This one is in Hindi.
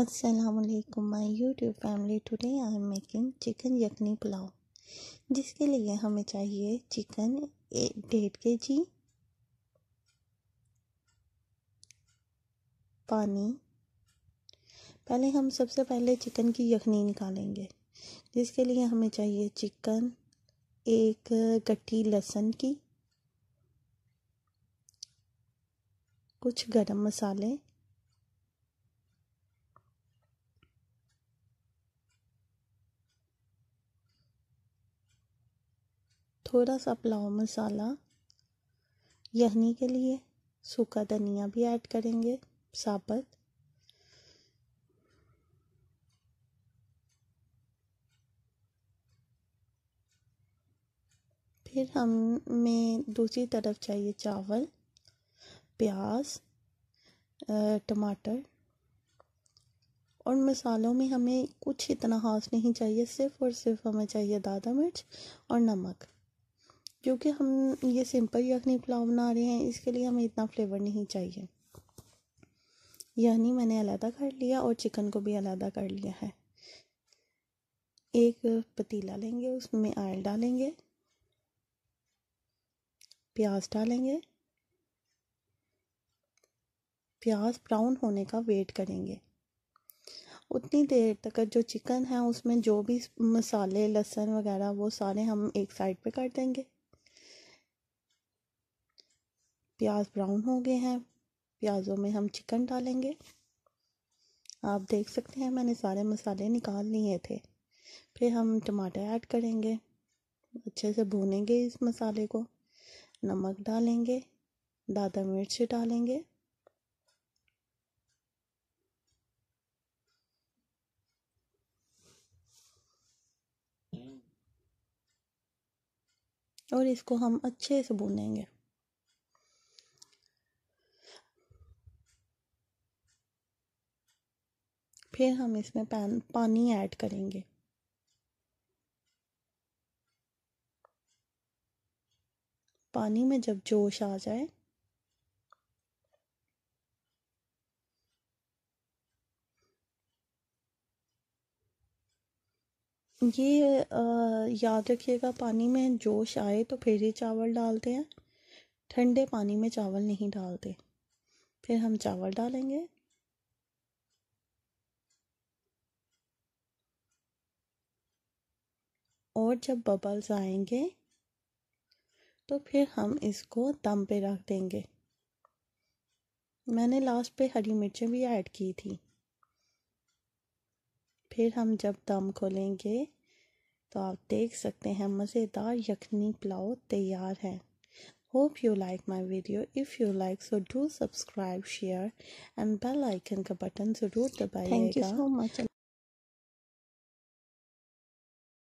असलकुम my YouTube family today I am making chicken yakhni pulao जिसके लिए हमें चाहिए चिकन डेढ़ के जी पानी पहले हम सबसे पहले चिकन की यखनी निकालेंगे जिसके लिए हमें चाहिए चिकन एक गट्ठी लहसुन की कुछ गरम मसाले थोड़ा सा पुलाव मसाला यहनी के लिए सूखा धनिया भी ऐड करेंगे साबत फिर हमें दूसरी तरफ चाहिए चावल प्याज टमाटर और मसालों में हमें कुछ इतना खास नहीं चाहिए सिर्फ़ और सिर्फ हमें चाहिए दादा मिर्च और नमक क्योंकि हम ये सिंपल यखनी पुलाव बना रहे हैं इसके लिए हमें इतना फ्लेवर नहीं चाहिए यानी मैंने अलहदा कर लिया और चिकन को भी अलहदा कर लिया है एक पतीला लेंगे उसमें आयल डालेंगे प्याज डालेंगे प्याज ब्राउन होने का वेट करेंगे उतनी देर तक जो चिकन है उसमें जो भी मसाले लहसुन वगैरह वो सारे हम एक साइड पे कर देंगे प्याज ब्राउन हो गए हैं प्याज़ों में हम चिकन डालेंगे आप देख सकते हैं मैंने सारे मसाले निकाल लिए थे फिर हम टमाटर ऐड करेंगे अच्छे से भूनेंगे इस मसाले को नमक डालेंगे दादा मिर्च डालेंगे और इसको हम अच्छे से भूनेंगे फिर हम इसमें पैन पानी ऐड करेंगे पानी में जब जोश आ जाए ये आ, याद रखिएगा पानी में जोश आए तो फिर ही चावल डालते हैं ठंडे पानी में चावल नहीं डालते फिर हम चावल डालेंगे और जब बबल्स आएंगे तो फिर हम इसको दम पे रख देंगे मैंने लास्ट पे हरी मिर्चें भी ऐड की थी फिर हम जब दम खोलेंगे तो आप देख सकते हैं मज़ेदार यखनी पुलाव तैयार है hope you like my video if you like so do subscribe share and bell icon का बटन जरूर दबाइएगा. Thank you so much